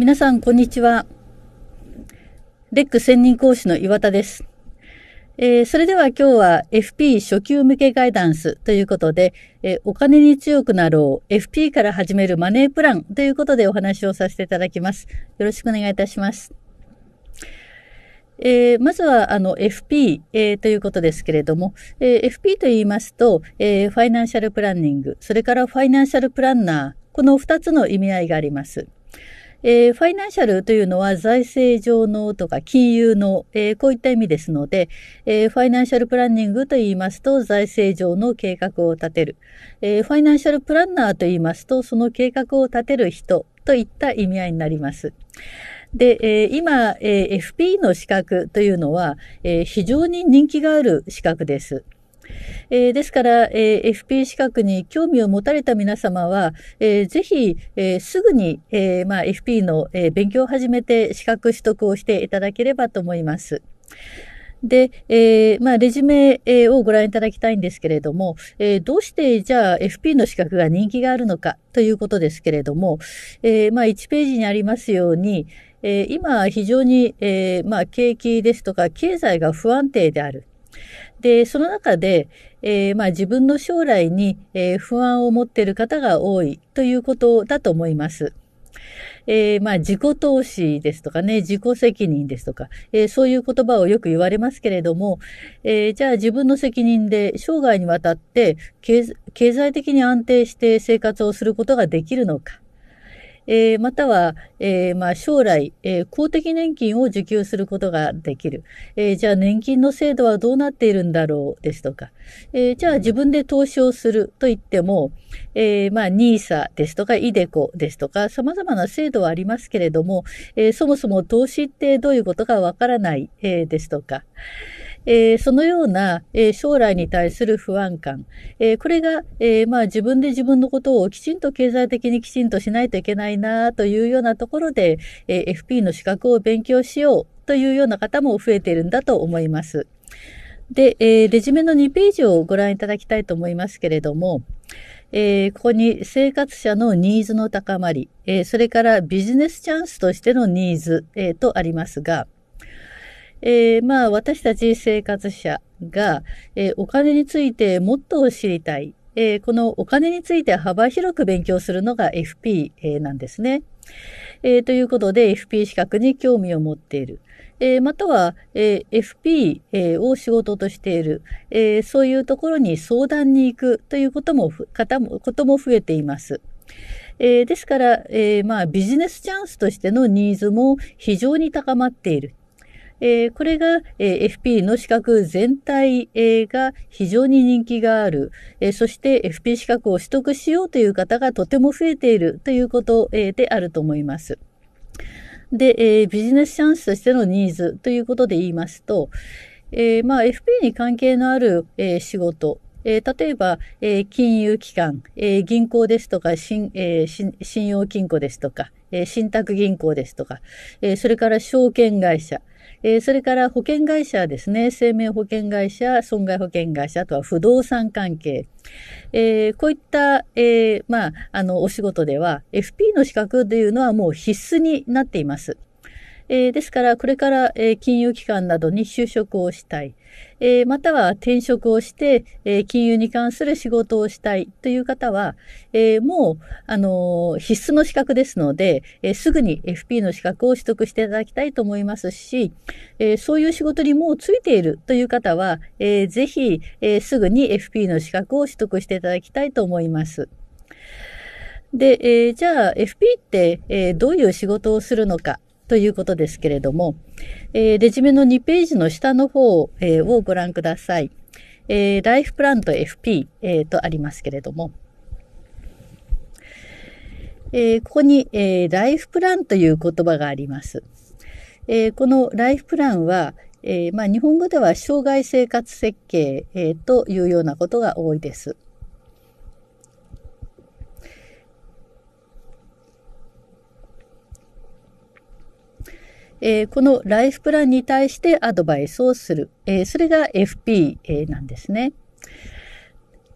皆さん、こんにちは。レック専任講師の岩田です。えー、それでは今日は FP 初級向けガイダンスということで、えー、お金に強くなろう、FP から始めるマネープランということでお話をさせていただきます。よろしくお願いいたします。えー、まずは、あの、FP、えー、ということですけれども、えー、FP と言いますと、えファイナンシャルプランニング、それからファイナンシャルプランナー、この2つの意味合いがあります。えー、ファイナンシャルというのは財政上のとか金融の、えー、こういった意味ですので、えー、ファイナンシャルプランニングと言いますと財政上の計画を立てる、えファイナンシャルプランナーと言いますとその計画を立てる人といった意味合いになります。で、えー、今、えー、FP の資格というのは、えー、非常に人気がある資格です。えー、ですから、えー、FP 資格に興味を持たれた皆様は、えー、ぜひ、えー、すぐに、えーまあ、FP の、えー、勉強を始めて資格取得をしていただければと思います。で、えー、まあ、レジュメをご覧いただきたいんですけれども、えー、どうしてじゃあ FP の資格が人気があるのかということですけれども、えー、まあ、1ページにありますように、えー、今非常に、えー、まあ、景気ですとか経済が不安定である。で、その中で、えー、まあ自分の将来に、えー、不安を持っている方が多いということだと思います。えー、まあ自己投資ですとかね、自己責任ですとか、えー、そういう言葉をよく言われますけれども、えー、じゃあ自分の責任で生涯にわたって経済的に安定して生活をすることができるのか。えー、または、えー、まあ、将来、えー、公的年金を受給することができる。えじゃあ年金の制度はどうなっているんだろうですとか、えじゃあ自分で投資をすると言っても、えまあ、NISA ですとか、ideco ですとか、様々な制度はありますけれども、えそもそも投資ってどういうことかわからない、えですとか、えー、そのような、えー、将来に対する不安感、えー、これが、えまあ、自分で自分のことをきちんと経済的にきちんとしないといけないなというようなところで、え FP の資格を勉強しようというような方も増えているんだと思います。で、えレジュメの2ページをご覧いただきたいと思いますけれども、えー、ここに生活者のニーズの高まり、えー、それからビジネスチャンスとしてのニーズ、えー、とありますが、えー、まあ私たち生活者が、えー、お金についてもっと知りたい。えー、このお金について幅広く勉強するのが FP、えー、なんですね。えー、ということで FP 資格に興味を持っている。えー、または、えー、FP、えー、を仕事としている、えー、そういうところに相談に行くということも、方も、ことも増えています。えー、ですから、えー、まあビジネスチャンスとしてのニーズも非常に高まっている。えー、これが、えー、FP の資格全体、えが非常に人気がある、えそして FP 資格を取得しようという方がとても増えているということ、えであると思います。で、えビジネスチャンスとしてのニーズということで言いますと、えまあ、FP に関係のある、え仕事えー、例えば、えー、金融機関、えー、銀行ですとか、信え信用金庫ですとか、え信託銀行ですとか、えそれから証券会社、えー、それから保険会社ですね、生命保険会社、損害保険会社、あとは不動産関係、えー、こういった、えー、まあ、あの、お仕事では、FP の資格というのはもう必須になっています。えー、ですから、これから、えー、金融機関などに就職をしたい、えー、または転職をして、え金融に関する仕事をしたいという方は、えもう、あの必須の資格ですので、えすぐに FP の資格を取得していただきたいと思いますし、えそういう仕事にもうついているという方は、えー、ぜひ、えすぐに FP の資格を取得していただきたいと思います。で、えー、じゃあ FP って、えー、どういう仕事をするのかということですけれども、えー、レジュメの2ページの下の方、えをご覧ください。えー、ライフプランと FP、えー、とありますけれども、えー、ここに、えー、ライフプランという言葉があります。えー、このライフプランは、えーまあ、日本語では障害生活設計、えー、というようなことが多いです。えー、このライフプランに対してアドバイスをする。えー、それが FP、えー、なんですね。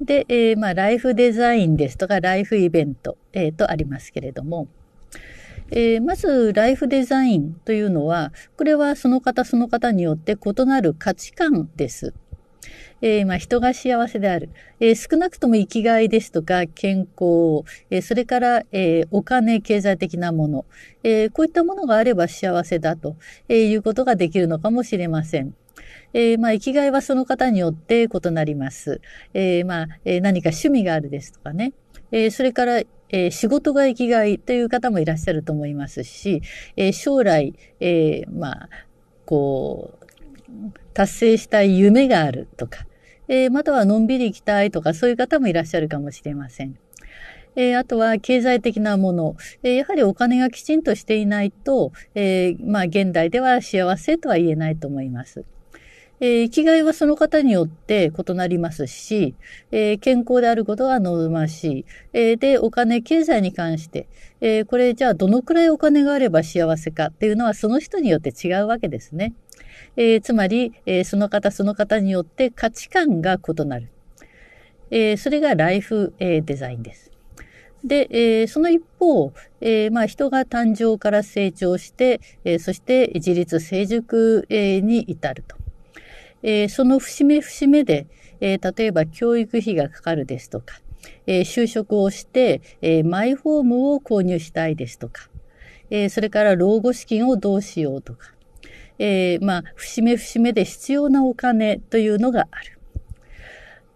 で、えー、まあ、ライフデザインですとか、ライフイベント、えー、とありますけれども、えー、まず、ライフデザインというのは、これはその方その方によって異なる価値観です。えー、まあ、人が幸せである、えー、少なくとも生きがいですとか健康、えー、それから、えお金、経済的なもの、えこういったものがあれば幸せだと、えいうことができるのかもしれません。えまあ、生きがいはその方によって異なります。えまあ、え何か趣味があるですとかね。えそれから、え仕事が生きがいという方もいらっしゃると思いますし、え将来、えまあ、こう、達成したい夢があるとか、えー、またはのんびり行きたいとか、そういう方もいらっしゃるかもしれません。えー、あとは経済的なもの、えー、やはりお金がきちんとしていないと、えまあ現代では幸せとは言えないと思います。え生きがいはその方によって異なりますし、え健康であることは望ましい。えで、お金、経済に関して、えこれじゃあどのくらいお金があれば幸せかっていうのはその人によって違うわけですね。えー、つまり、えー、その方その方によって価値観が異なる。えそれがライフ、えデザインです。で、えその一方、えまあ、人が誕生から成長して、えそして自立成熟、えに至ると。えその節目節目で、え例えば教育費がかかるですとか、え就職をして、えマイホームを購入したいですとか、えそれから老後資金をどうしようとか、えー、まあ、節目節目で必要なお金というのがある。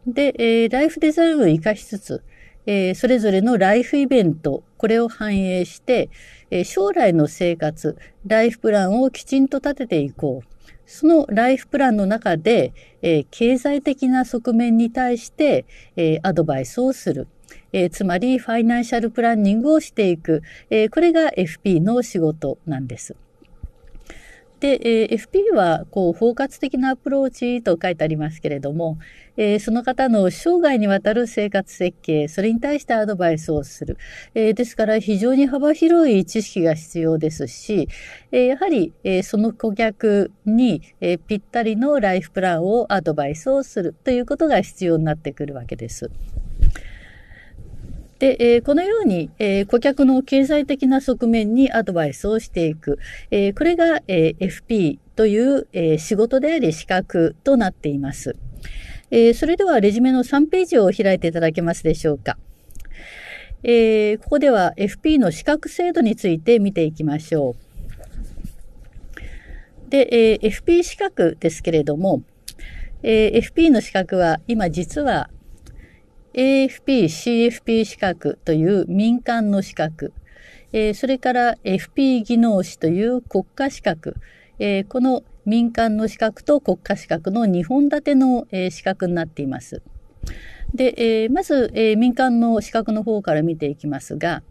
で、えー、ライフデザインを生かしつつ、えー、それぞれのライフイベント、これを反映して、えー、将来の生活、ライフプランをきちんと立てていこう。そのライフプランの中で、えー、経済的な側面に対して、えー、アドバイスをする。えー、つまり、ファイナンシャルプランニングをしていく。えこれが FP の仕事なんです。で、えー、FP はこう包括的なアプローチと書いてありますけれども、えー、その方の生涯にわたる生活設計、それに対してアドバイスをする。えー、ですから非常に幅広い知識が必要ですし、えやはり、えその顧客に、えぴったりのライフプランをアドバイスをするということが必要になってくるわけです。で、えー、このように、えー、顧客の経済的な側面にアドバイスをしていく。えー、これが、え FP という、え仕事であり資格となっています。えそれではレジュメの3ページを開いていただけますでしょうか。えここでは FP の資格制度について見ていきましょう。で、え FP 資格ですけれども、え FP の資格は今実は AFP、CFP 資格という民間の資格、えー、それから FP 技能士という国家資格、えー、この民間の資格と国家資格の2本立ての、えー、資格になっています。で、えー、まず、えー、民間の資格の方から見ていきますが、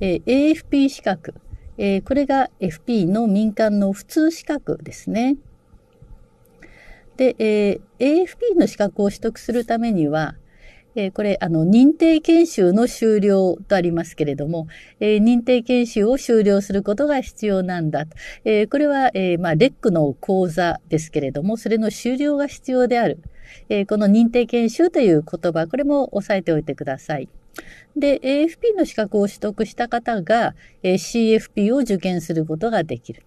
えー、AFP 資格、えー、これが FP の民間の普通資格ですね。で、えー、AFP の資格を取得するためには、えー、これ、あの、認定研修の終了とありますけれども、えー、認定研修を終了することが必要なんだ。えー、これは、えまあ、レックの講座ですけれども、それの終了が必要である。えこの認定研修という言葉、これも押さえておいてください。で、AFP の資格を取得した方が、え CFP を受験することができる。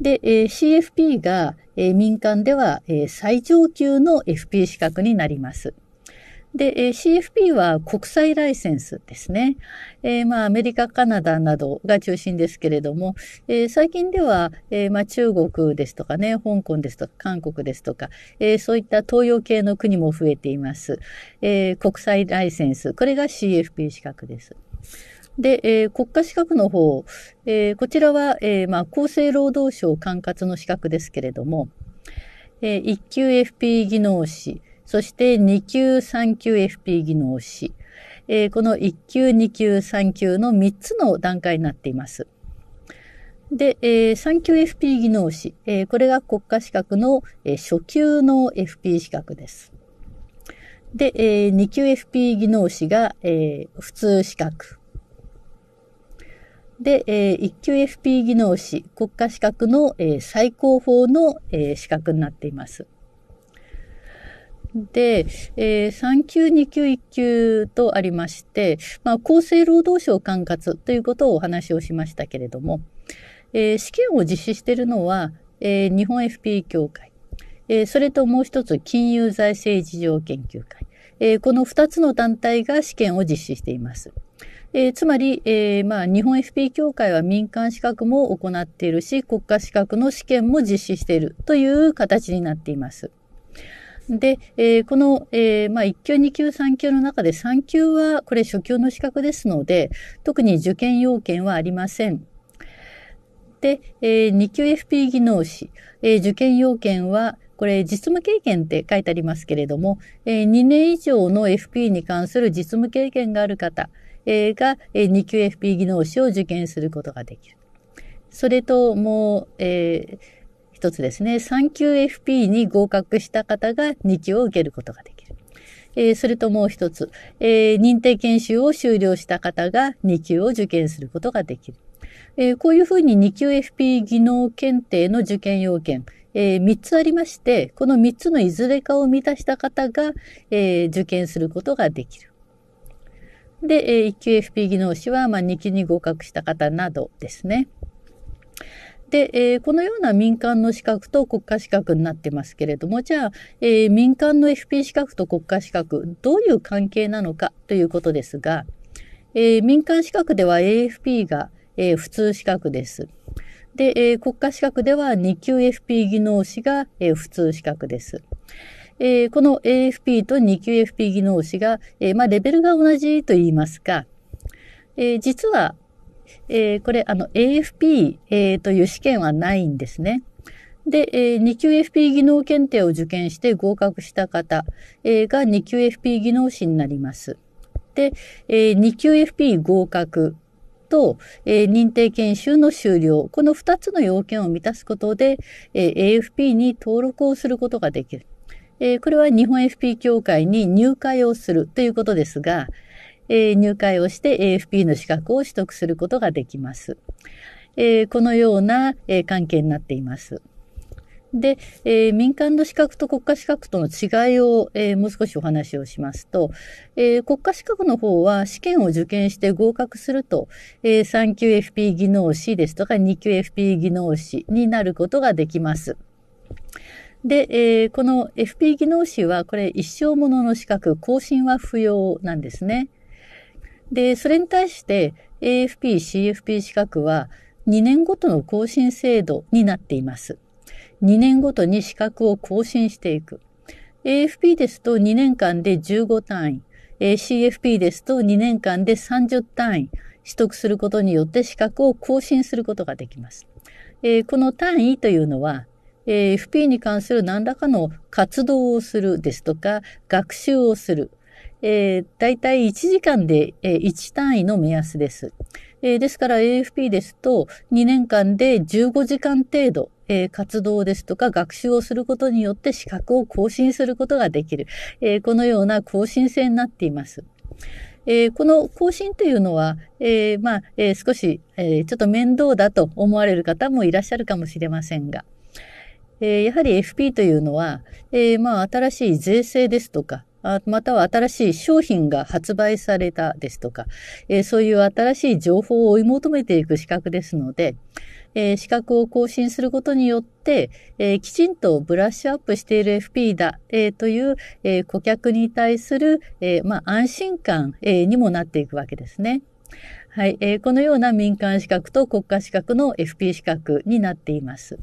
で、え CFP が、え民間では、え最上級の FP 資格になります。で、えー、CFP は国際ライセンスですね。えー、まあ、アメリカ、カナダなどが中心ですけれども、えー、最近では、えまあ、中国ですとかね、香港ですとか、韓国ですとか、えそういった東洋系の国も増えています。え国際ライセンス、これが CFP 資格です。で、えー、国家資格の方、えー、こちらは、えー、まあ、厚生労働省管轄の資格ですけれども、え1級 FP 技能士、そして2級3級 FP 技能士、えー、この1級2級3級の3つの段階になっています。で、えー、3級 FP 技能士、えー、これが国家資格の、えー、初級の FP 資格です。で、えー、2級 FP 技能士が、えー、普通資格。で、えー、1級 FP 技能士、国家資格の、えー、最高峰の、えー、資格になっています。で、えー、3級、2級、1級とありまして、まあ、厚生労働省管轄ということをお話をしましたけれども、えー、試験を実施しているのは、えー、日本 FP 協会、えー、それともう一つ金融財政事情研究会、えー、この2つの団体が試験を実施しています。えー、つまり、えーまあ、日本 FP 協会は民間資格も行っているし、国家資格の試験も実施しているという形になっています。で、えー、この、えー、まあ、1級、2級、3級の中で3級はこれ初級の資格ですので、特に受験要件はありません。で、えー、2級 FP 技能士、えー、受験要件はこれ実務経験って書いてありますけれども、えー、2年以上の FP に関する実務経験がある方、えー、が、えー、2級 FP 技能士を受験することができる。それともう、えーつですね、3級 FP に合格した方が2級を受けることができる。えー、それともう一つ、えー、認定研修を修了した方が2級を受験することができる。えー、こういうふうに2級 FP 技能検定の受験要件、えー、3つありまして、この3つのいずれかを満たした方が、えー、受験することができる。で、えー、1級 FP 技能士は、まあ、2級に合格した方などですね。で、えー、このような民間の資格と国家資格になってますけれども、じゃあ、えー、民間の FP 資格と国家資格、どういう関係なのかということですが、えー、民間資格では AFP が、え普通資格です。で、え国家資格では2級 FP 技能士が、え普通資格です。えこの AFP と2級 FP 技能士が、えまあ、レベルが同じと言いますか、え実はえー、これ、あの、AFP、えー、という試験はないんですね。で、えー、2級 FP 技能検定を受験して合格した方、えー、が2級 FP 技能士になります。で、えー、2級 FP 合格と、えー、認定研修の終了、この2つの要件を満たすことで、えー、AFP に登録をすることができる。えー、これは日本 FP 協会に入会をするということですが、え入会をして AFP の資格を取得することができます。えこのような、え関係になっています。で、えー、民間の資格と国家資格との違いを、えー、もう少しお話をしますと、えー、国家資格の方は試験を受験して合格すると、え3級 FP 技能士ですとか2級 FP 技能士になることができます。で、えこの FP 技能士はこれ一生ものの資格、更新は不要なんですね。で、それに対して AFP、CFP 資格は2年ごとの更新制度になっています。2年ごとに資格を更新していく。AFP ですと2年間で15単位、CFP ですと2年間で30単位取得することによって資格を更新することができます。この単位というのは FP に関する何らかの活動をするですとか学習をするえー、大体1時間で、えー、1単位の目安です。えー、ですから AFP ですと2年間で15時間程度、えー、活動ですとか学習をすることによって資格を更新することができる。えー、このような更新制になっています。えー、この更新というのは、えー、まあ、えー、少し、えー、ちょっと面倒だと思われる方もいらっしゃるかもしれませんが、えー、やはり FP というのは、えー、まあ、新しい税制ですとか、または新しい商品が発売されたですとか、えー、そういう新しい情報を追い求めていく資格ですので、えー、資格を更新することによって、えー、きちんとブラッシュアップしている FP だ、えー、という、え顧客に対する、えまあ、安心感、えにもなっていくわけですね。はい、えこのような民間資格と国家資格の FP 資格になっています。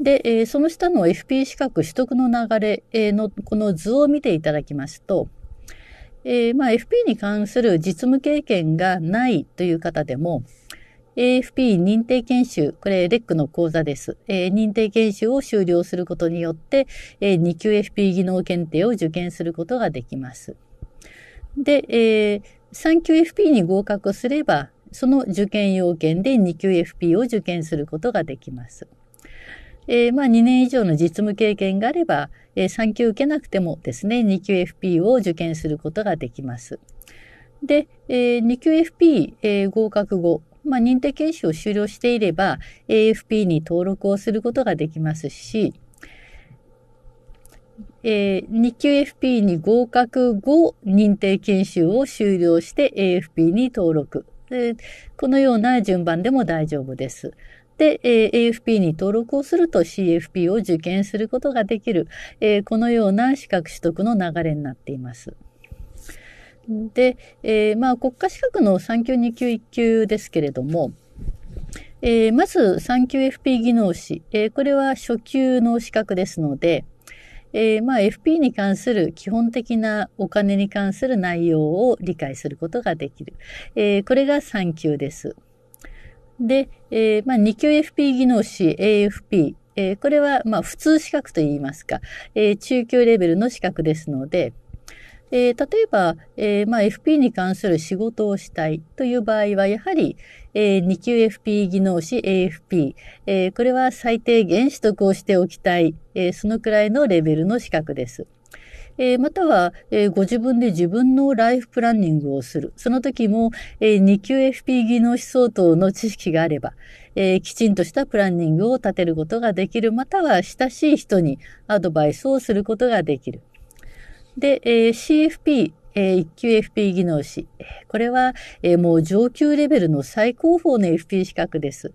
で、えー、その下の FP 資格取得の流れ、えのこの図を見ていただきますと、えー、まあ、FP に関する実務経験がないという方でも、AFP 認定研修、これレックの講座です。えー、認定研修を終了することによって、えー、2級 FP 技能検定を受験することができます。で、えー、3級 FP に合格すれば、その受験要件で2級 FP を受験することができます。えー、まあ2年以上の実務経験があれば、えー、3級受けなくてもですね、2級 FP を受験することができます。で、えー、2級 FP、えー、合格後、まあ、認定研修を終了していれば AFP に登録をすることができますし、えー、2級 FP に合格後認定研修を終了して AFP に登録、このような順番でも大丈夫です。で、えー、AFP に登録をすると CFP を受験することができる、えー、このような資格取得の流れになっています。で、えー、まあ国家資格の3級、2級、1級ですけれども、えー、まず3級 f p 技能士、えー、これは初級の資格ですので、えー、まあ FP に関する基本的なお金に関する内容を理解することができる。えー、これが3級です。で、えー、まあ、2級 FP 技能士 AFP、えー、これは、まあ、普通資格といいますか、えー、中級レベルの資格ですので、えー、例えば、えーまあ、FP に関する仕事をしたいという場合は、やはり、えー、2級 FP 技能士 AFP、えー、これは最低限取得をしておきたい、えー、そのくらいのレベルの資格です。えー、または、えー、ご自分で自分のライフプランニングをする。その時も、えー、2級 FP 技能思想等の知識があれば、えー、きちんとしたプランニングを立てることができる。または、親しい人にアドバイスをすることができる。で、えー、CFP、えー、1級 FP 技能士。これは、えー、もう上級レベルの最高峰の FP 資格です。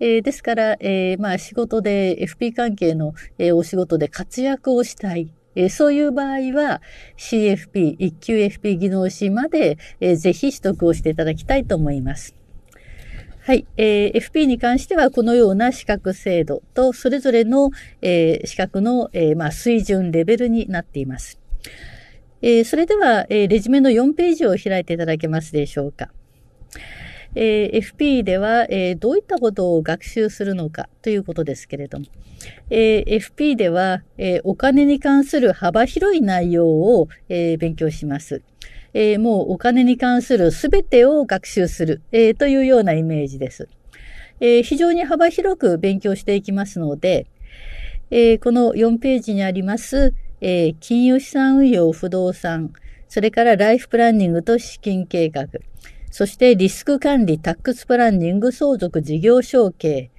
えー、ですから、えー、まあ仕事で FP 関係の、えー、お仕事で活躍をしたい。えー、そういう場合は CFP、1級 FP 技能士まで、えー、ぜひ取得をしていただきたいと思います。はい、えー、FP に関してはこのような資格制度とそれぞれの、えー、資格の、えーまあ、水準レベルになっています。えー、それでは、えー、レジュメの4ページを開いていただけますでしょうか。えー、FP では、えー、どういったことを学習するのかということですけれども、えー、FP では、えー、お金に関する幅広い内容を、えー、勉強します。えー、もうお金に関するすべてを学習する、えー、というようなイメージです、えー。非常に幅広く勉強していきますので、えー、この4ページにあります、えー、金融資産運用不動産、それからライフプランニングと資金計画、そしてリスク管理、タックスプランニング、相続、事業承継、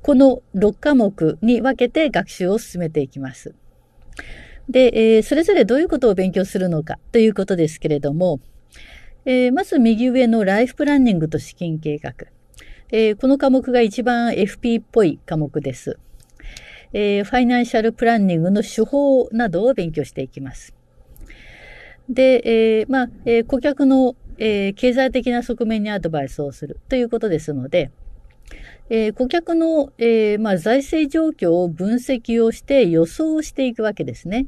この6科目に分けて学習を進めていきます。で、えー、それぞれどういうことを勉強するのかということですけれども、えー、まず右上のライフプランニングと資金計画。えー、この科目が一番 FP っぽい科目です。えー、ファイナンシャルプランニングの手法などを勉強していきます。で、えー、まあ、えー、顧客のえー、経済的な側面にアドバイスをするということですので、えー、顧客の、えー、まあ、財政状況を分析をして予想をしていくわけですね。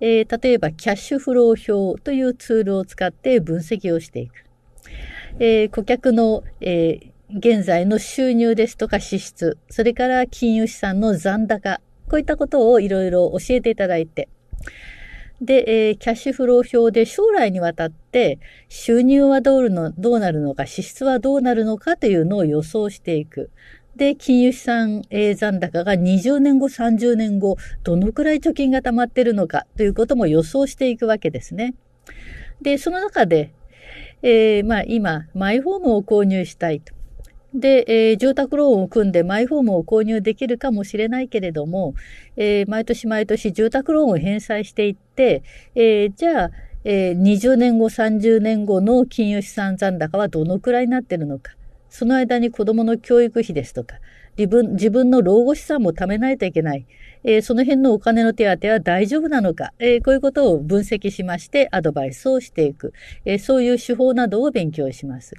えー、例えば、キャッシュフロー表というツールを使って分析をしていく。えー、顧客の、え現在の収入ですとか支出、それから金融資産の残高、こういったことをいろいろ教えていただいて、で、えー、キャッシュフロー表で将来にわたって収入はどうのどうなるのか、支出はどうなるのかというのを予想していく。で、金融資産、えー、残高が20年後、30年後、どのくらい貯金が溜まってるのかということも予想していくわけですね。で、その中で、えー、まあ今、マイホームを購入したいと。で、えー、住宅ローンを組んでマイホームを購入できるかもしれないけれども、えー、毎年毎年住宅ローンを返済していって、えー、じゃあ、えー、20年後、30年後の金融資産残高はどのくらいになってるのか。その間に子供の教育費ですとか、自分、自分の老後資産も貯めないといけない。えー、その辺のお金の手当は大丈夫なのか、えー、こういうことを分析しましてアドバイスをしていく、えー、そういう手法などを勉強します。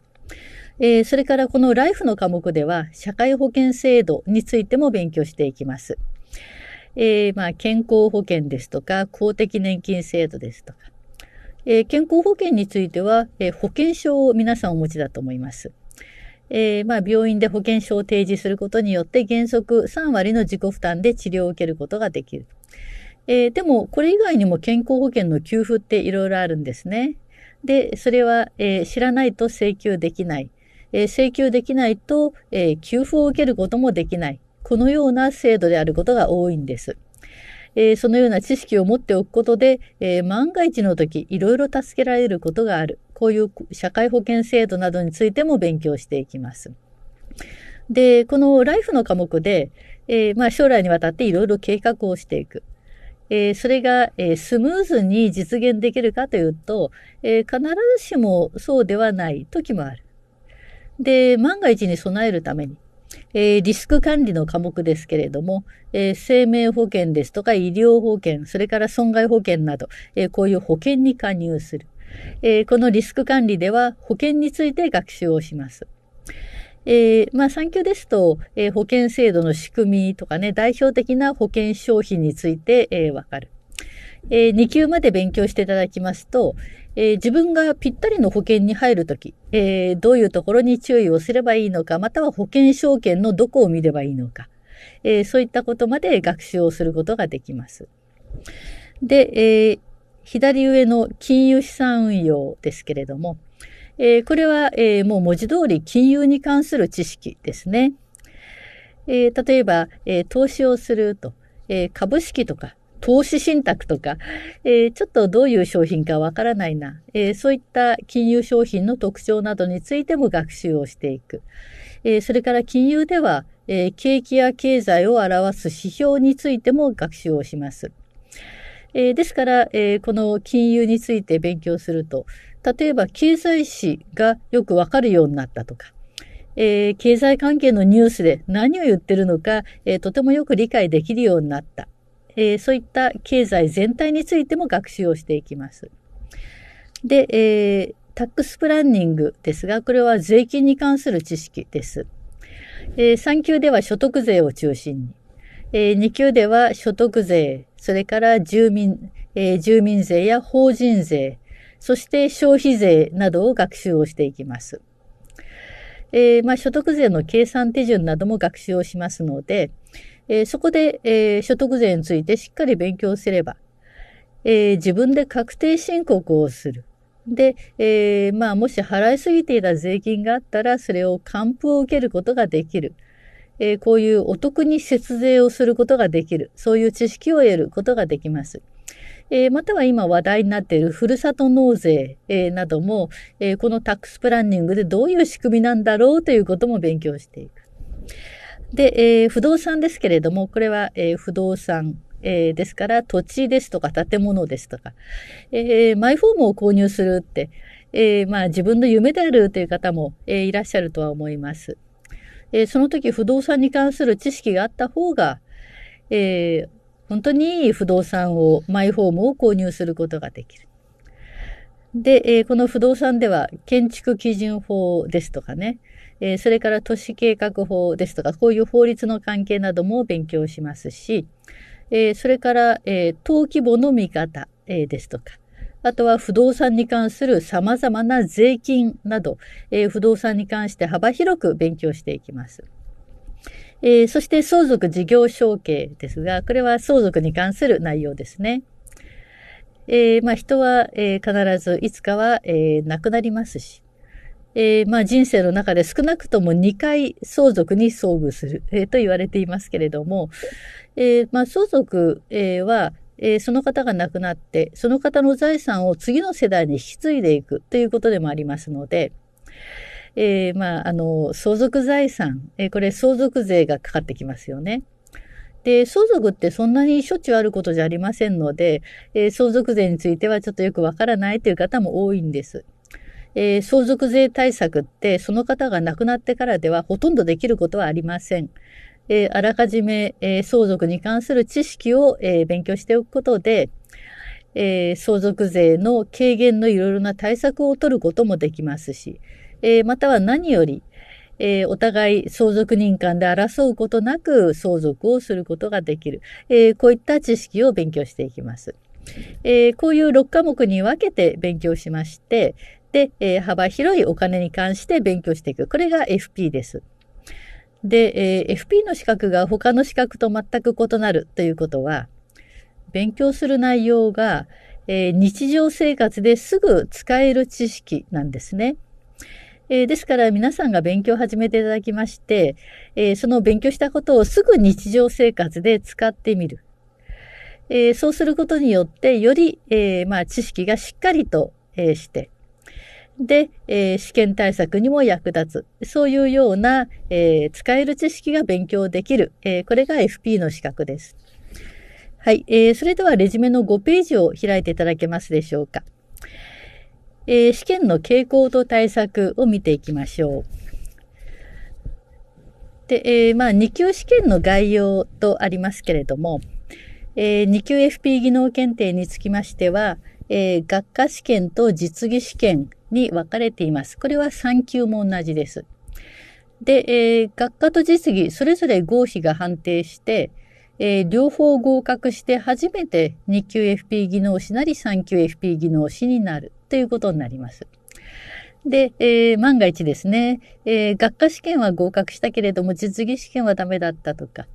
えー、それからこのライフの科目では社会保険制度についても勉強していきます。えー、まあ、健康保険ですとか公的年金制度ですとか、えー、健康保険については、え保険証を皆さんお持ちだと思います。えまあ、病院で保険証を提示することによって原則3割の自己負担で治療を受けることができる。えでもこれ以外にも健康保険の給付っていろいろあるんですね。で、それは、え知らないと請求できない。え請求できないと、え給付を受けることもできない。このような制度であることが多いんです。えそのような知識を持っておくことで、え万が一の時、いろいろ助けられることがある。こういう社会保険制度などについても勉強していきます。で、このライフの科目で、えまあ、将来にわたっていろいろ計画をしていく。えそれが、えスムーズに実現できるかというと、え必ずしもそうではない時もある。で、万が一に備えるために、えー、リスク管理の科目ですけれども、えー、生命保険ですとか医療保険、それから損害保険など、えー、こういう保険に加入する、えこのリスク管理では保険について学習をします。えまあ、産休ですと、え保険制度の仕組みとかね、代表的な保険商品について、えー、わかる。え2級まで勉強していただきますと、えー、自分がぴったりの保険に入るとき、えー、どういうところに注意をすればいいのか、または保険証券のどこを見ればいいのか、えー、そういったことまで学習をすることができます。で、えー、左上の金融資産運用ですけれども、えー、これは、えー、もう文字通り金融に関する知識ですね。えー、例えば、えー、投資をすると、えー、株式とか投資信託とか、えー、ちょっとどういう商品かわからないな、えー、そういった金融商品の特徴などについても学習をしていく。えー、それから金融では、え景気や経済を表す指標についても学習をします。えですから、えこの金融について勉強すると、例えば経済史がよくわかるようになったとか、え経済関係のニュースで何を言ってるのか、えとてもよく理解できるようになった。えー、そういった経済全体についても学習をしていきます。で、えー、タックスプランニングですが、これは税金に関する知識です。えー、3級では所得税を中心に、えー、2級では所得税、それから住民、えー、住民税や法人税、そして消費税などを学習をしていきます。えー、まあ、所得税の計算手順なども学習をしますので、えー、そこで、えー、所得税についてしっかり勉強すれば、えー、自分で確定申告をする。で、えまあ、もし払いすぎていた税金があったら、それを還付を受けることができる。えこういうお得に節税をすることができる。そういう知識を得ることができます。えまたは今話題になっているふるさと納税、えなども、えこのタックスプランニングでどういう仕組みなんだろうということも勉強していく。で、えー、不動産ですけれども、これは、えー、不動産、えー、ですから、土地ですとか建物ですとか、えマイホームを購入するって、えまあ自分の夢であるという方も、えいらっしゃるとは思います。えその時不動産に関する知識があった方が、え本当にいい不動産を、マイホームを購入することができる。で、えこの不動産では建築基準法ですとかね、えー、それから都市計画法ですとか、こういう法律の関係なども勉強しますし、えー、それから、えー、登記簿の見方、えー、ですとか、あとは不動産に関する様々な税金など、えー、不動産に関して幅広く勉強していきます。えー、そして相続事業承継ですが、これは相続に関する内容ですね。えー、まあ人は、えー、必ずいつかは、えー、亡くなりますし、えー、まあ人生の中で少なくとも2回相続に遭遇する、えー、と言われていますけれども、えー、まあ相続、えー、は、えー、その方が亡くなって、その方の財産を次の世代に引き継いでいくということでもありますので、えー、まあ、あの、相続財産、えー、これ相続税がかかってきますよね。で、相続ってそんなにしょっちゅうあることじゃありませんので、えー、相続税についてはちょっとよくわからないという方も多いんです。えー、相続税対策ってその方が亡くなってからではほとんどできることはありません。えー、あらかじめ、えー、相続に関する知識を、え勉強しておくことで、え相続税の軽減のいろいろな対策を取ることもできますし、えまたは何より、えー、お互い相続人間で争うことなく相続をすることができる、えー、こういった知識を勉強していきます。えー、こういう6科目に分けて勉強しまして、で、えー、幅広いお金に関して勉強していく。これが FP です。で、えー、FP の資格が他の資格と全く異なるということは、勉強する内容が、えー、日常生活ですぐ使える知識なんですね。えー、ですから皆さんが勉強を始めていただきまして、えー、その勉強したことをすぐ日常生活で使ってみる。えー、そうすることによって、より、えまあ、知識がしっかりと、えして、で、えー、試験対策にも役立つ。そういうような、えー、使える知識が勉強できる。えー、これが FP の資格です。はい、えー、それではレジュメの5ページを開いていただけますでしょうか。えー、試験の傾向と対策を見ていきましょう。で、えー、まあ、2級試験の概要とありますけれども、えー、2級 FP 技能検定につきましては、えー、学科試験と実技試験に分かれています。これは3級も同じです。で、えー、学科と実技、それぞれ合否が判定して、えー、両方合格して初めて2級 FP 技能士なり3級 FP 技能士になるということになります。で、えー、万が一ですね、えー、学科試験は合格したけれども実技試験はダメだったとか、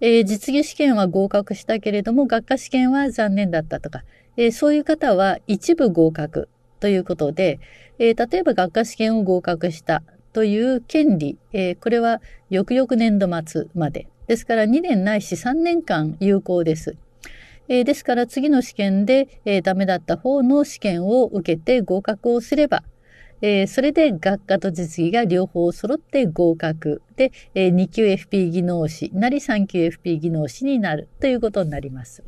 えー、実技試験は合格したけれども、学科試験は残念だったとか、えー、そういう方は一部合格ということで、えー、例えば学科試験を合格したという権利、えこれは翌々年度末まで。ですから2年ないし3年間有効です。えですから次の試験で、えー、ダメだった方の試験を受けて合格をすれば、えー、それで学科と実技が両方揃って合格。で、えー、2級 FP 技能士なり3級 FP 技能士になるということになります。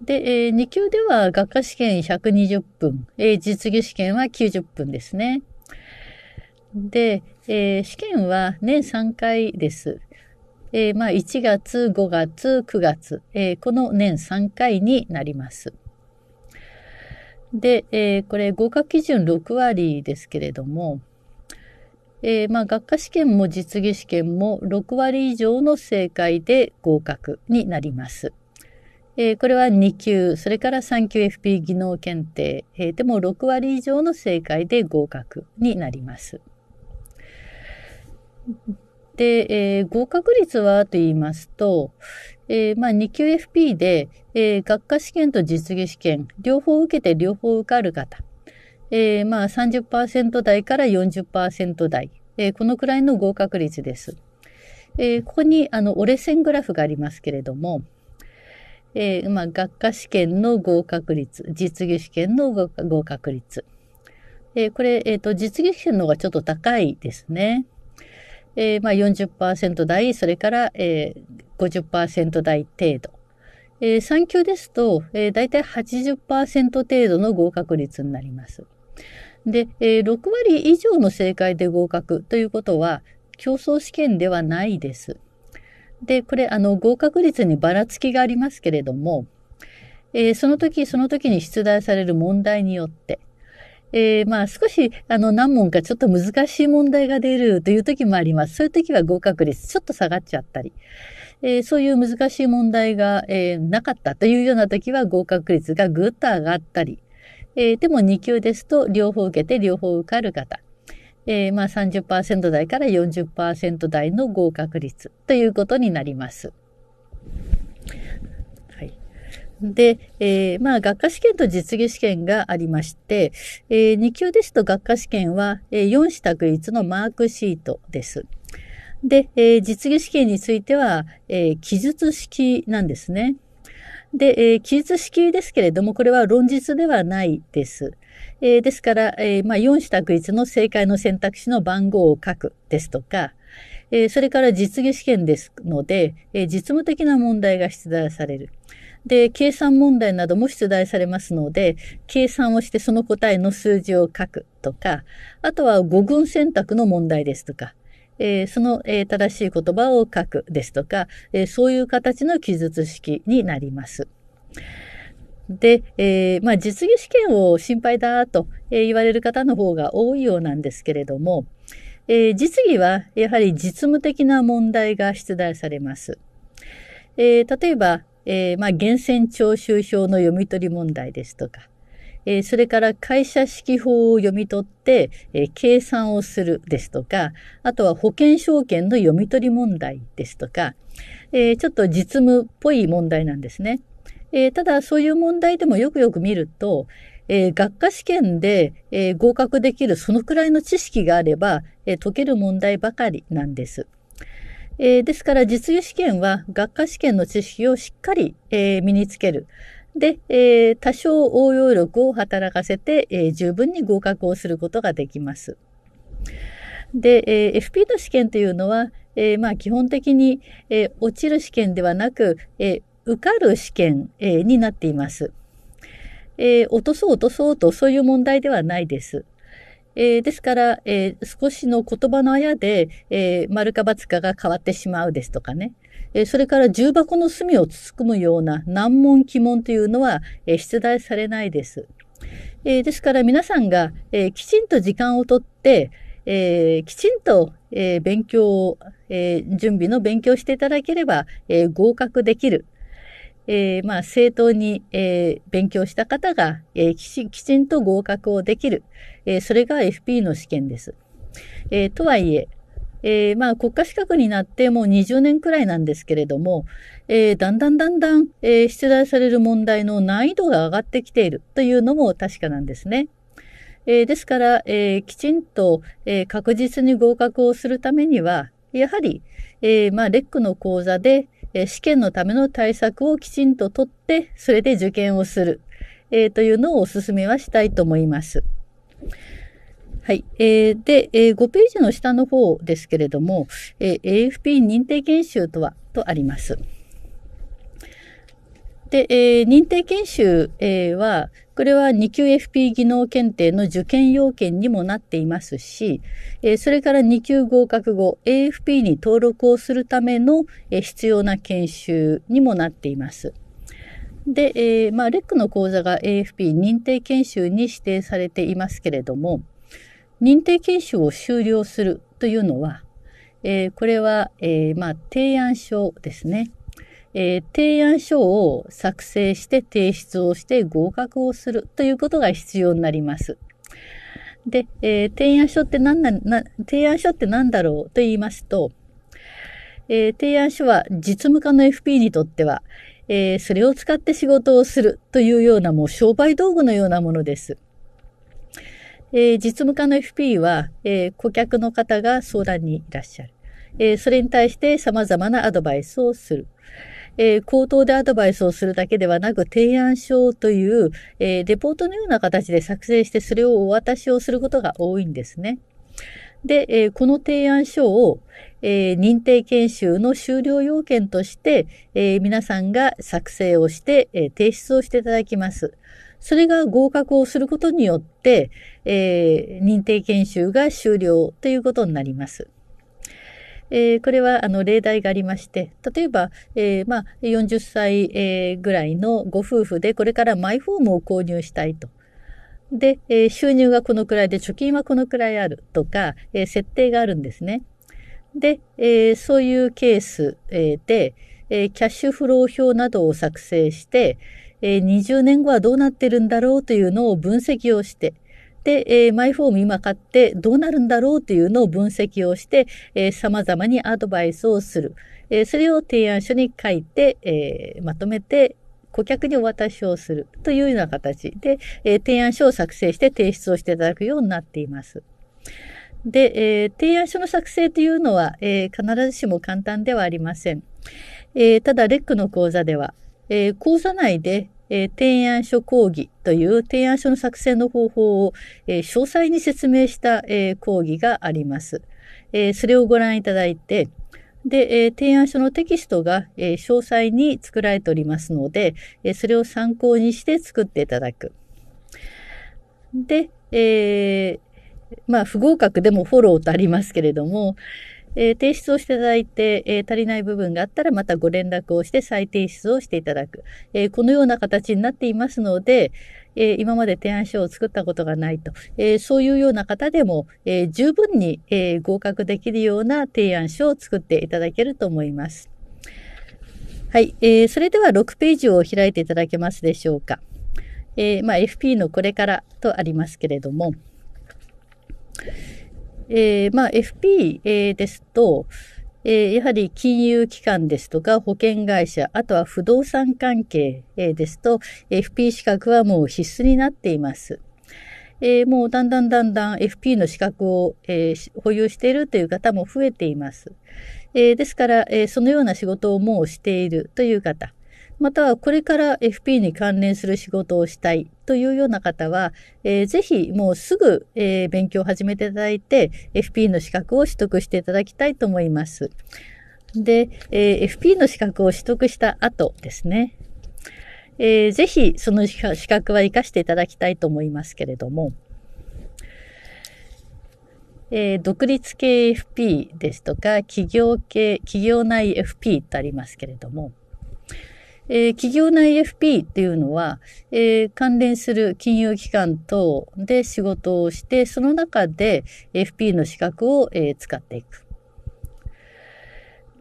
で、えー、2級では学科試験120分、えー、実技試験は90分ですね。で、えー、試験は年3回です。えー、まあ、1月、5月、9月、えー、この年3回になります。で、えー、これ合格基準6割ですけれども、えー、まあ、学科試験も実技試験も6割以上の正解で合格になります。えー、これは2級、それから3級 FP 技能検定、えでも6割以上の正解で合格になります。で、え合格率はと言いますと、えー、まあ、2QFP で、えー、学科試験と実技試験、両方受けて両方受かる方、えー、まあ、30%台から40%台、えー、このくらいの合格率です。えー、ここに、あの、折れ線グラフがありますけれども、えー、まあ、学科試験の合格率、実技試験の合格率。えー、これ、えっ、ー、と、実技試験の方がちょっと高いですね。えー、まあ40%台、それから、えー、50%台程度。えー、3級ですと、えー、大体80%程度の合格率になります。で、えー、6割以上の正解で合格ということは、競争試験ではないです。で、これ、あの、合格率にばらつきがありますけれども、えー、その時、その時に出題される問題によって、えー、まあ少しあの何問かちょっと難しい問題が出るという時もあります。そういう時は合格率ちょっと下がっちゃったり、えー、そういう難しい問題が、えー、なかったというような時は合格率がぐっと上がったり、えー、でも2級ですと両方受けて両方受かる方。えー、まあ30%台から40%台の合格率ということになります。で、えー、まあ、学科試験と実技試験がありまして、えー、2級ですと学科試験は、えー、4子択一のマークシートです。で、えー、実技試験については、え記述式なんですね。で、えー、記述式ですけれども、これは論述ではないです。えー、ですから、えー、まあ、4子択1の正解の選択肢の番号を書くですとか、えそれから実技試験ですので、え実務的な問題が出題される。で、計算問題なども出題されますので、計算をしてその答えの数字を書くとか、あとは語群選択の問題ですとか、えー、その、えー、正しい言葉を書くですとか、えー、そういう形の記述式になります。で、えー、まあ、実技試験を心配だと、え言われる方の方が多いようなんですけれども、え実技はやはり実務的な問題が出題されます。え例えば、えー、まあ、源泉徴収票の読み取り問題ですとか、えー、それから会社揮法を読み取って、えー、計算をするですとか、あとは保険証券の読み取り問題ですとか、えー、ちょっと実務っぽい問題なんですね。えー、ただそういう問題でもよくよく見ると、えー、学科試験で、えー、合格できるそのくらいの知識があれば、えー、解ける問題ばかりなんです。えー、ですから実技試験は学科試験の知識をしっかり、えー、身につける。で、えー、多少応用力を働かせて、え十分に合格をすることができます。で、え FP の試験というのは、えまあ、基本的に、え落ちる試験ではなく、え受かる試験、えになっています。え落とそう落とそうとそういう問題ではないです。えー、ですから、えー、少しの言葉のあやで、えー、丸か×かが変わってしまうですとかね。えー、それから重箱の隅をつつくむような難問疑問というのは、えー、出題されないです。えー、ですから皆さんが、えー、きちんと時間をとって、えー、きちんと、えー、勉強を、えー、準備の勉強していただければ、えー、合格できる。えー、まあ、正当に、えー、勉強した方が、えーき、きちんと合格をできる。えそれが FP の試験です。えとはいえ、えまあ、国家資格になってもう20年くらいなんですけれども、えだんだんだんだん、え出題される問題の難易度が上がってきているというのも確かなんですね。えですから、えきちんと、え確実に合格をするためには、やはり、えまあ、レックの講座で、え試験のための対策をきちんと取って、それで受験をする、えー、というのをお勧めはしたいと思います。はい。えー、で、えー、5ページの下の方ですけれども、えー、AFP 認定研修とは、とあります。で、えー、認定研修、えー、は、これは2級 FP 技能検定の受験要件にもなっていますし、それから2級合格後 AFP に登録をするための必要な研修にもなっています。で、えー、まあ、レックの講座が AFP 認定研修に指定されていますけれども、認定研修を終了するというのは、えー、これは、えー、まあ、提案書ですね。えー、提案書を作成して提出をして合格をするということが必要になります。で、えー、提案書って何なな、提案書って何だろうと言いますと、えー、提案書は実務家の FP にとっては、えー、それを使って仕事をするというようなもう商売道具のようなものです。えー、実務家の FP は、えー、顧客の方が相談にいらっしゃる。えー、それに対して様々なアドバイスをする。えー、口頭でアドバイスをするだけではなく、提案書という、えー、レポートのような形で作成して、それをお渡しをすることが多いんですね。で、えー、この提案書を、えー、認定研修の終了要件として、えー、皆さんが作成をして、え提出をしていただきます。それが合格をすることによって、え認定研修が終了ということになります。えー、これはあの例題がありまして、例えば、えー、まあ、40歳、えー、ぐらいのご夫婦でこれからマイホームを購入したいと。で、え収入がこのくらいで貯金はこのくらいあるとか、え設定があるんですね。で、えそういうケース、えで、えキャッシュフロー表などを作成して、え20年後はどうなってるんだろうというのを分析をして、で、えー、マイフォーム今買ってどうなるんだろうっていうのを分析をして、えー、様々にアドバイスをする。えー、それを提案書に書いて、えー、まとめて、顧客にお渡しをするというような形で、えー、提案書を作成して提出をしていただくようになっています。で、えー、提案書の作成というのは、えー、必ずしも簡単ではありません。えー、ただ、レックの講座では、えー、講座内で、えー、提案書講義という提案書の作成の方法を、えー、詳細に説明した、えー、講義があります、えそれをご覧いただいて、で、え提案書のテキストが、え詳細に作られておりますので、えそれを参考にして作っていただく。で、えまあ、不合格でもフォローとありますけれども、えー、提出をしていただいて、えー、足りない部分があったらまたご連絡をして再提出をしていただく。えー、このような形になっていますので、え今まで提案書を作ったことがないと、えそういうような方でも、え十分に、え合格できるような提案書を作っていただけると思います。はい、えー、それでは6ページを開いていただけますでしょうか。えまあ、FP のこれからとありますけれども、えー、まあ FP、えー、ですと、えー、やはり金融機関ですとか保険会社、あとは不動産関係、えー、ですと、FP 資格はもう必須になっています。えー、もうだんだんだんだん FP の資格を、えー、保有しているという方も増えています。えー、ですから、えー、そのような仕事をもうしているという方。またはこれから FP に関連する仕事をしたいというような方は、えー、ぜひもうすぐ、えー、勉強を始めていただいて、FP の資格を取得していただきたいと思います。で、えー、FP の資格を取得した後ですね、えー、ぜひその資格は活かしていただきたいと思いますけれども、えー、独立系 FP ですとか、企業系、企業内 FP とありますけれども、えー、企業内 FP っていうのは、えー、関連する金融機関等で仕事をして、その中で FP の資格を、えー、使っていく。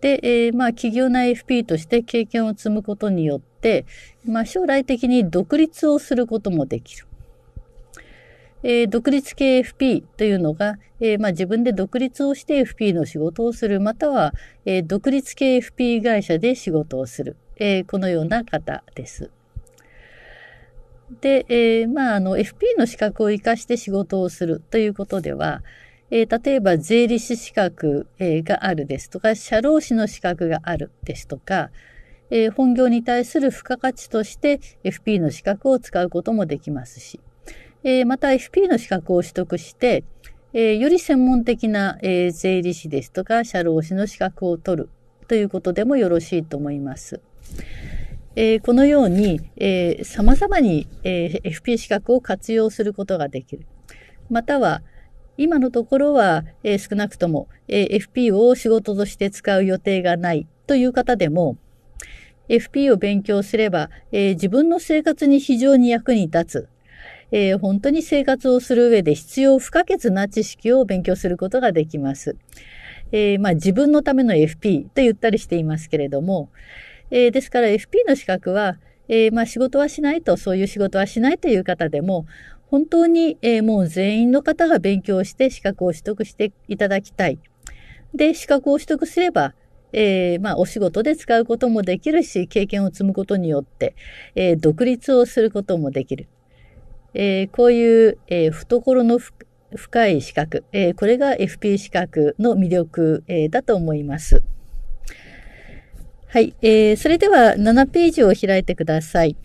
で、えー、まあ、企業内 FP として経験を積むことによって、まあ、将来的に独立をすることもできる。えー、独立系 FP というのが、えー、まあ、自分で独立をして FP の仕事をする、または、えー、独立系 FP 会社で仕事をする。えー、このような方です。で、えー、まあ、あの、FP の資格を活かして仕事をするということでは、えー、例えば税理士資格、えー、があるですとか、社労士の資格があるですとか、えー、本業に対する付加価値として FP の資格を使うこともできますし、えー、また FP の資格を取得して、えー、より専門的な、えー、税理士ですとか社労士の資格を取るということでもよろしいと思います。えー、このように、えー、様々に、えー、FP 資格を活用することができる。または、今のところは、え少なくとも、え FP を仕事として使う予定がないという方でも、FP を勉強すれば、え自分の生活に非常に役に立つ、え本当に生活をする上で必要不可欠な知識を勉強することができます。えまあ、自分のための FP と言ったりしていますけれども、えー、ですから FP の資格は、えー、まあ仕事はしないと、そういう仕事はしないという方でも、本当に、えー、もう全員の方が勉強して資格を取得していただきたい。で、資格を取得すれば、えー、まあ、お仕事で使うこともできるし、経験を積むことによって、えー、独立をすることもできる。えー、こういう、えー、懐の深い資格、えー、これが FP 資格の魅力、えー、だと思います。はい。えー、それでは7ページを開いてください。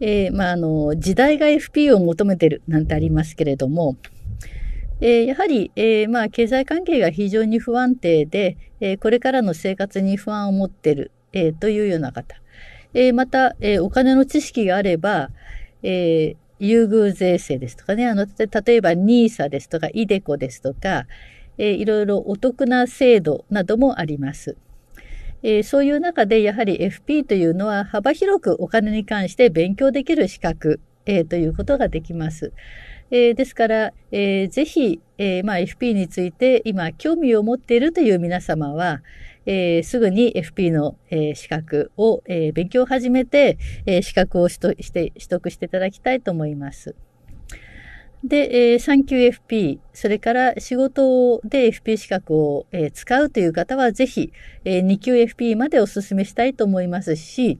えー、まあ、あの、時代が FP を求めてるなんてありますけれども、えー、やはり、えー、まあ、経済関係が非常に不安定で、えー、これからの生活に不安を持ってる、えー、というような方。えー、また、えー、お金の知識があれば、えー、優遇税制ですとかね、あの、例えば NISA ですとか、イデコですとか、えー、いろいろお得な制度などもあります。えー、そういう中でやはり FP というのは幅広くお金に関して勉強できる資格、えー、ということができます。えー、ですから、えー、ぜひ、えーまあ、FP について今興味を持っているという皆様は、えー、すぐに FP の、えー、資格を、えー、勉強を始めて、えー、資格をして取得していただきたいと思います。で、えー、3級 f p それから仕事で FP 資格を、えー、使うという方は、ぜひ、えー、2級 FP までお勧めしたいと思いますし、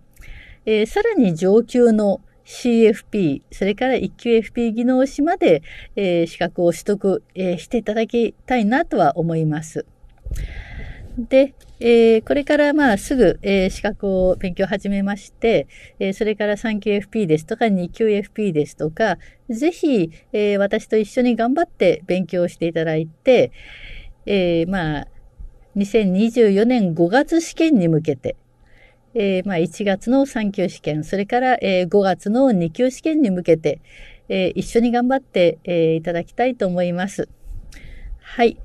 えー、さらに上級の CFP、それから1級 FP 技能士まで、えー、資格を取得、えー、していただきたいなとは思います。で、えー、これからまあすぐ、えー、資格を勉強始めまして、えー、それから 3QFP ですとか 2QFP ですとか、ぜひ、えー、私と一緒に頑張って勉強していただいて、えー、まあ、2024年5月試験に向けて、えー、まあ1月の3級試験、それから、えー、5月の2級試験に向けて、えー、一緒に頑張って、えー、いただきたいと思います。はい。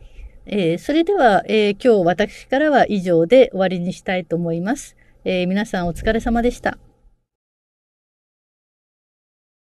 えー、それでは、えー、今日私からは以上で終わりにしたいと思います。えー、皆さんお疲れ様でした。